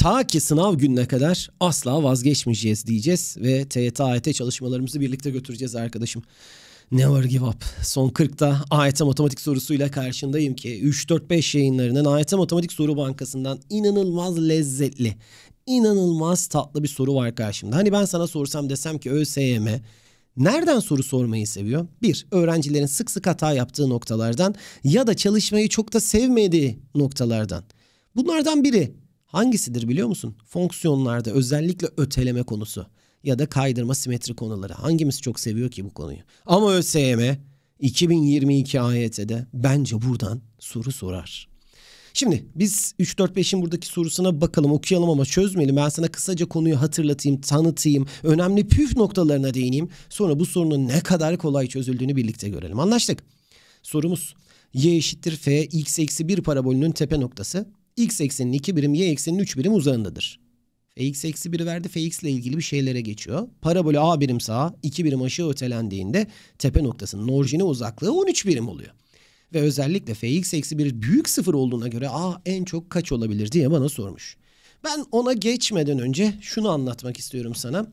ta ki sınav gününe kadar asla vazgeçmeyeceğiz diyeceğiz ve TYT AYT çalışmalarımızı birlikte götüreceğiz arkadaşım. Never give up. Son 40'ta AYT e matematik sorusuyla karşındayım ki 3-4-5 yayınlarının AYT e matematik soru bankasından inanılmaz lezzetli, inanılmaz tatlı bir soru var karşımda. Hani ben sana sorsam desem ki ÖSYM Nereden soru sormayı seviyor? Bir, öğrencilerin sık sık hata yaptığı noktalardan ya da çalışmayı çok da sevmediği noktalardan. Bunlardan biri Hangisidir biliyor musun? Fonksiyonlarda özellikle öteleme konusu ya da kaydırma simetri konuları. Hangimiz çok seviyor ki bu konuyu? Ama ÖSYM 2022 AYT'de bence buradan soru sorar. Şimdi biz 3-4-5'in buradaki sorusuna bakalım okuyalım ama çözmeyelim. Ben sana kısaca konuyu hatırlatayım, tanıtayım, önemli püf noktalarına değineyim. Sonra bu sorunun ne kadar kolay çözüldüğünü birlikte görelim. Anlaştık. Sorumuz y eşittir f x eksi 1 parabolünün tepe noktası x ekseninin 2 birim, y ekseninin 3 birim uzağındadır. Fx eksi 1 verdi. Fx ile ilgili bir şeylere geçiyor. Parabol A birim sağa 2 birim aşağı ötelendiğinde tepe noktasının orijine uzaklığı 13 birim oluyor. Ve özellikle fx eksi 1 büyük sıfır olduğuna göre A en çok kaç olabilir diye bana sormuş. Ben ona geçmeden önce şunu anlatmak istiyorum sana.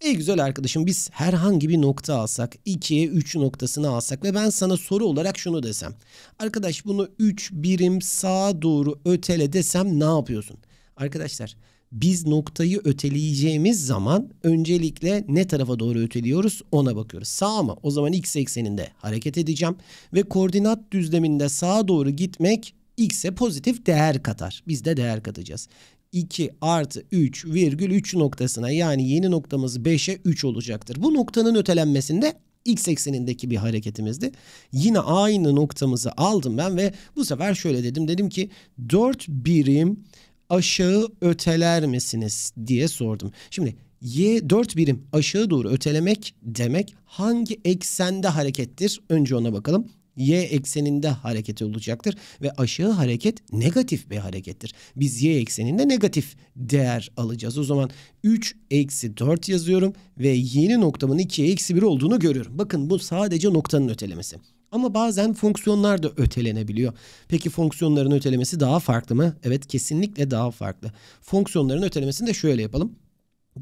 Ey güzel arkadaşım biz herhangi bir nokta alsak 2'ye 3 noktasını alsak ve ben sana soru olarak şunu desem. Arkadaş bunu 3 birim sağa doğru ötele desem ne yapıyorsun? Arkadaşlar biz noktayı öteleyeceğimiz zaman öncelikle ne tarafa doğru öteliyoruz ona bakıyoruz. Sağa mı? O zaman x ekseninde hareket edeceğim ve koordinat düzleminde sağa doğru gitmek x'e pozitif değer katar. Biz de değer katacağız. 2 artı 3 virgül 3 noktasına yani yeni noktamız 5'e 3 olacaktır. Bu noktanın ötelenmesinde x eksenindeki bir hareketimizdi. Yine aynı noktamızı aldım ben ve bu sefer şöyle dedim. Dedim ki 4 birim aşağı öteler misiniz diye sordum. Şimdi y 4 birim aşağı doğru ötelemek demek hangi eksende harekettir? Önce ona bakalım y ekseninde hareket olacaktır ve aşağı hareket negatif bir harekettir. Biz y ekseninde negatif değer alacağız. O zaman 3 eksi 4 yazıyorum ve yeni noktamın 2 eksi 1 olduğunu görüyorum. Bakın bu sadece noktanın ötelemesi. Ama bazen fonksiyonlar da ötelenebiliyor. Peki fonksiyonların ötelemesi daha farklı mı? Evet kesinlikle daha farklı. Fonksiyonların ötelemesini de şöyle yapalım.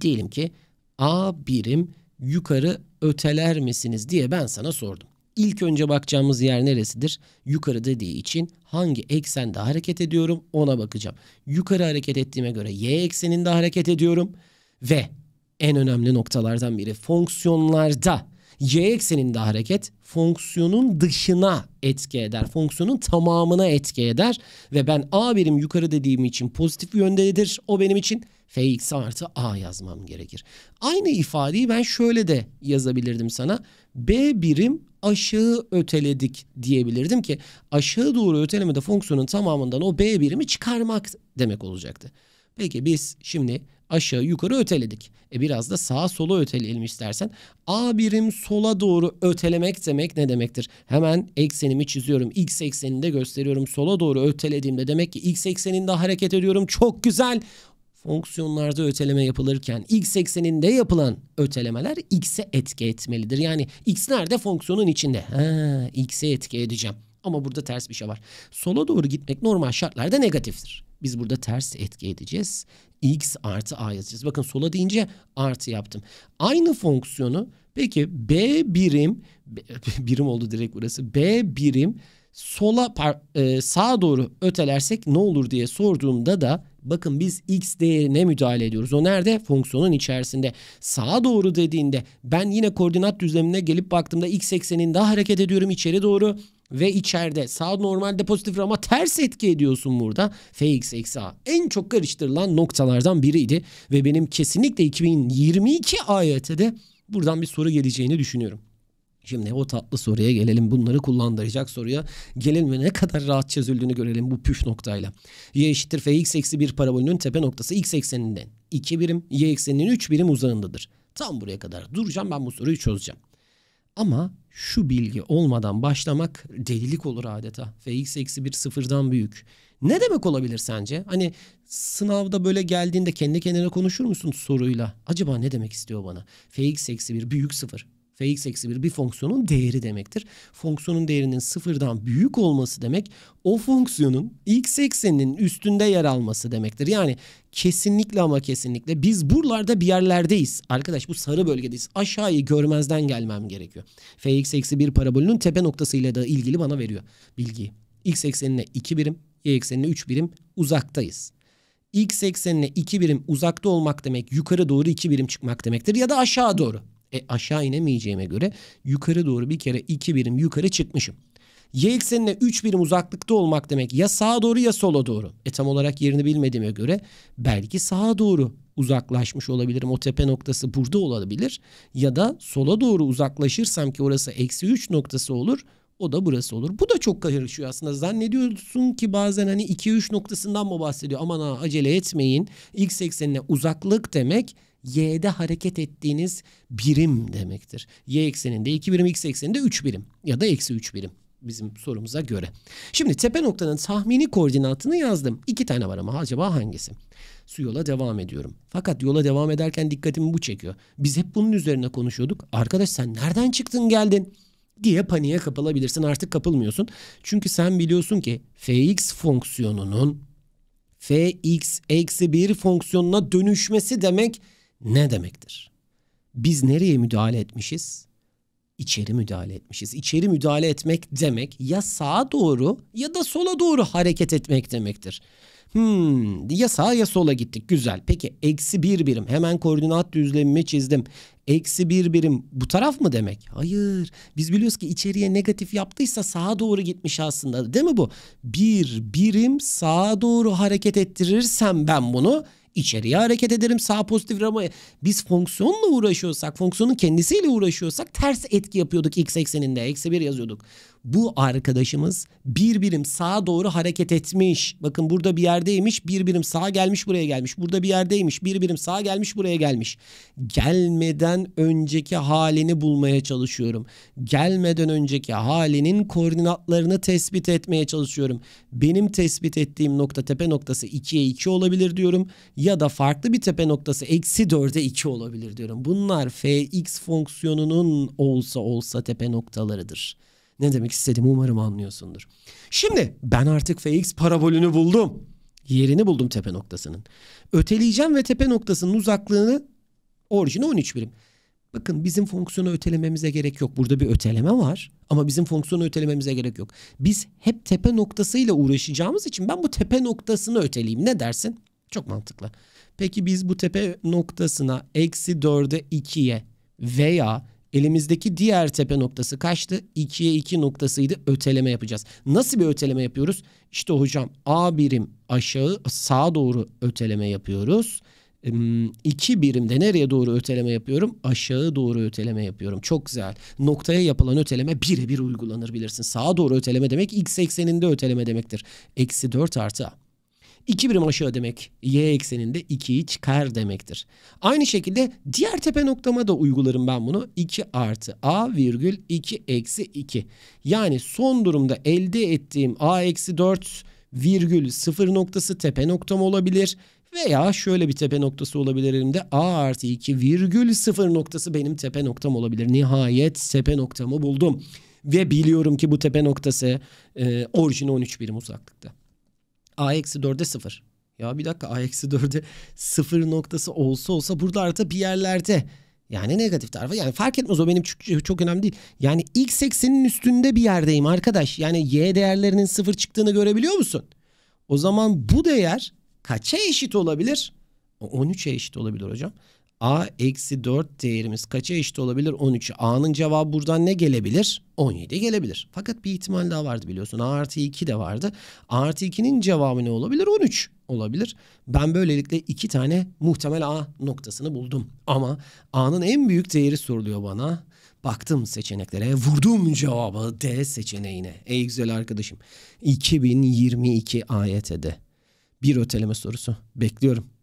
Diyelim ki a birim yukarı öteler misiniz diye ben sana sordum. İlk önce bakacağımız yer neresidir? Yukarı dediği için hangi eksende hareket ediyorum ona bakacağım. Yukarı hareket ettiğime göre y ekseninde hareket ediyorum ve en önemli noktalardan biri fonksiyonlarda y ekseninde hareket fonksiyonun dışına etki eder. Fonksiyonun tamamına etki eder ve ben a birim yukarı dediğim için pozitif yöndedir. O benim için fx artı a yazmam gerekir. Aynı ifadeyi ben şöyle de yazabilirdim sana. b birim aşağı öteledik diyebilirdim ki aşağı doğru öteleme de fonksiyonun tamamından o B birimi çıkarmak demek olacaktı. Peki biz şimdi aşağı yukarı öteledik. E biraz da sağa sola öteleyelim istersen. A birim sola doğru ötelemek demek ne demektir? Hemen eksenimi çiziyorum. X eksenini de gösteriyorum. Sola doğru ötelediğimde demek ki X ekseninde hareket ediyorum. Çok güzel fonksiyonlarda öteleme yapılırken x ekseninde yapılan ötelemeler x'e etki etmelidir. Yani x nerede? Fonksiyonun içinde. x'e etki edeceğim. Ama burada ters bir şey var. Sola doğru gitmek normal şartlarda negatiftir. Biz burada ters etki edeceğiz. x artı a yazacağız. Bakın sola deyince artı yaptım. Aynı fonksiyonu peki b birim birim oldu direkt burası. b birim sola par, e, sağa doğru ötelersek ne olur diye sorduğumda da Bakın biz x değerine müdahale ediyoruz. O nerede? Fonksiyonun içerisinde. Sağa doğru dediğinde ben yine koordinat düzlemine gelip baktığımda x ekseninde hareket ediyorum içeri doğru ve içeride sağ normalde pozitif ama ters etki ediyorsun burada. Fx eksi a en çok karıştırılan noktalardan biriydi ve benim kesinlikle 2022 AYT'de buradan bir soru geleceğini düşünüyorum. Şimdi o tatlı soruya gelelim. Bunları kullandıracak soruya gelelim ve ne kadar rahat çözüldüğünü görelim bu püf noktayla. Y eşittir fx eksi bir parabolünün tepe noktası x ekseninden 2 birim, y ekseninin 3 birim uzağındadır. Tam buraya kadar duracağım ben bu soruyu çözeceğim. Ama şu bilgi olmadan başlamak delilik olur adeta. Fx eksi bir sıfırdan büyük. Ne demek olabilir sence? Hani sınavda böyle geldiğinde kendi kendine konuşur musun soruyla? Acaba ne demek istiyor bana? Fx eksi bir büyük sıfır. Fx eksi 1 bir fonksiyonun değeri demektir. Fonksiyonun değerinin sıfırdan büyük olması demek o fonksiyonun x ekseninin üstünde yer alması demektir. Yani kesinlikle ama kesinlikle biz buralarda bir yerlerdeyiz. Arkadaş bu sarı bölgedeyiz. Aşağıyı görmezden gelmem gerekiyor. Fx eksi 1 parabolünün tepe noktasıyla da ilgili bana veriyor bilgiyi. x eksenine 2 birim, y eksenine 3 birim uzaktayız x eksenine 2 birim uzakta olmak demek yukarı doğru 2 birim çıkmak demektir ya da aşağı doğru. E aşağı inemeyeceğime göre yukarı doğru bir kere 2 birim yukarı çıkmışım. Y eksenine 3 birim uzaklıkta olmak demek ya sağa doğru ya sola doğru. E tam olarak yerini bilmediğime göre belki sağa doğru uzaklaşmış olabilirim. O tepe noktası burada olabilir. Ya da sola doğru uzaklaşırsam ki orası eksi 3 noktası olur. O da burası olur. Bu da çok karışıyor aslında. Zannediyorsun ki bazen hani 2-3 noktasından mı bahsediyor? Aman ha acele etmeyin. X eksenine uzaklık demek y'de hareket ettiğiniz birim demektir. Y ekseninde 2 birim, x ekseninde 3 birim ya da eksi 3 birim bizim sorumuza göre. Şimdi tepe noktanın tahmini koordinatını yazdım. İki tane var ama acaba hangisi? Su yola devam ediyorum. Fakat yola devam ederken dikkatimi bu çekiyor. Biz hep bunun üzerine konuşuyorduk. Arkadaş sen nereden çıktın geldin? diye paniğe kapılabilirsin. Artık kapılmıyorsun. Çünkü sen biliyorsun ki fx fonksiyonunun fx eksi 1 fonksiyonuna dönüşmesi demek ne demektir? Biz nereye müdahale etmişiz? İçeri müdahale etmişiz. İçeri müdahale etmek demek ya sağa doğru ya da sola doğru hareket etmek demektir. Hmm, ya sağa ya sola gittik güzel. Peki eksi bir birim hemen koordinat düzlemimi çizdim. Eksi bir birim bu taraf mı demek? Hayır biz biliyoruz ki içeriye negatif yaptıysa sağa doğru gitmiş aslında değil mi bu? Bir birim sağa doğru hareket ettirirsem ben bunu içeriye hareket ederim sağ pozitif ama biz fonksiyonla uğraşıyorsak fonksiyonun kendisiyle uğraşıyorsak ters etki yapıyorduk x ekseninde eksi 1 yazıyorduk. Bu arkadaşımız bir birim sağa doğru hareket etmiş. Bakın burada bir yerdeymiş bir birim sağa gelmiş buraya gelmiş. Burada bir yerdeymiş bir birim sağa gelmiş buraya gelmiş. Gelmeden önceki halini bulmaya çalışıyorum. Gelmeden önceki halinin koordinatlarını tespit etmeye çalışıyorum. Benim tespit ettiğim nokta tepe noktası 2'ye 2 olabilir diyorum ya da farklı bir tepe noktası eksi 4'e 2 olabilir diyorum. Bunlar fx fonksiyonunun olsa olsa tepe noktalarıdır. Ne demek istediğimi umarım anlıyorsundur. Şimdi ben artık fx parabolünü buldum. Yerini buldum tepe noktasının. Öteleyeceğim ve tepe noktasının uzaklığını orijine 13 birim. Bakın bizim fonksiyonu ötelememize gerek yok. Burada bir öteleme var ama bizim fonksiyonu ötelememize gerek yok. Biz hep tepe noktasıyla uğraşacağımız için ben bu tepe noktasını öteleyeyim. Ne dersin? Çok mantıklı. Peki biz bu tepe noktasına eksi 4'e 2'ye veya elimizdeki diğer tepe noktası kaçtı? 2'ye 2 noktasıydı. Öteleme yapacağız. Nasıl bir öteleme yapıyoruz? İşte hocam A birim aşağı sağa doğru öteleme yapıyoruz. 2 birimde nereye doğru öteleme yapıyorum? Aşağı doğru öteleme yapıyorum. Çok güzel. Noktaya yapılan öteleme birebir uygulanır bilirsin. Sağa doğru öteleme demek x ekseninde öteleme demektir. Eksi 4 artı A. 2 birim aşağı demek y ekseninde 2'yi çıkar demektir. Aynı şekilde diğer tepe noktama da uygularım ben bunu. 2 artı a virgül 2 eksi 2. Yani son durumda elde ettiğim a eksi 4 virgül sıfır noktası tepe noktam olabilir. Veya şöyle bir tepe noktası olabilir elimde. A artı 2 virgül sıfır noktası benim tepe noktam olabilir. Nihayet tepe noktamı buldum. Ve biliyorum ki bu tepe noktası e, orijine 13 birim uzaklıkta. A-4'e eksi 0. Ya bir dakika A-4'e eksi 0 noktası olsa olsa burada buralarda bir yerlerde yani negatif tarafa yani fark etmez o benim çok, çok önemli değil. Yani x eksenin üstünde bir yerdeyim arkadaş. Yani y değerlerinin sıfır çıktığını görebiliyor musun? O zaman bu değer kaça eşit olabilir? 13'e eşit olabilir hocam a eksi 4 değerimiz kaça eşit olabilir? 13. A'nın cevabı buradan ne gelebilir? 17 gelebilir. Fakat bir ihtimal daha vardı biliyorsun. A artı 2 de vardı. A artı 2'nin cevabı ne olabilir? 13 olabilir. Ben böylelikle iki tane muhtemel A noktasını buldum. Ama A'nın en büyük değeri soruluyor bana. Baktım seçeneklere vurdum cevabı D seçeneğine. Ey güzel arkadaşım 2022 AYT'de bir öteleme sorusu bekliyorum.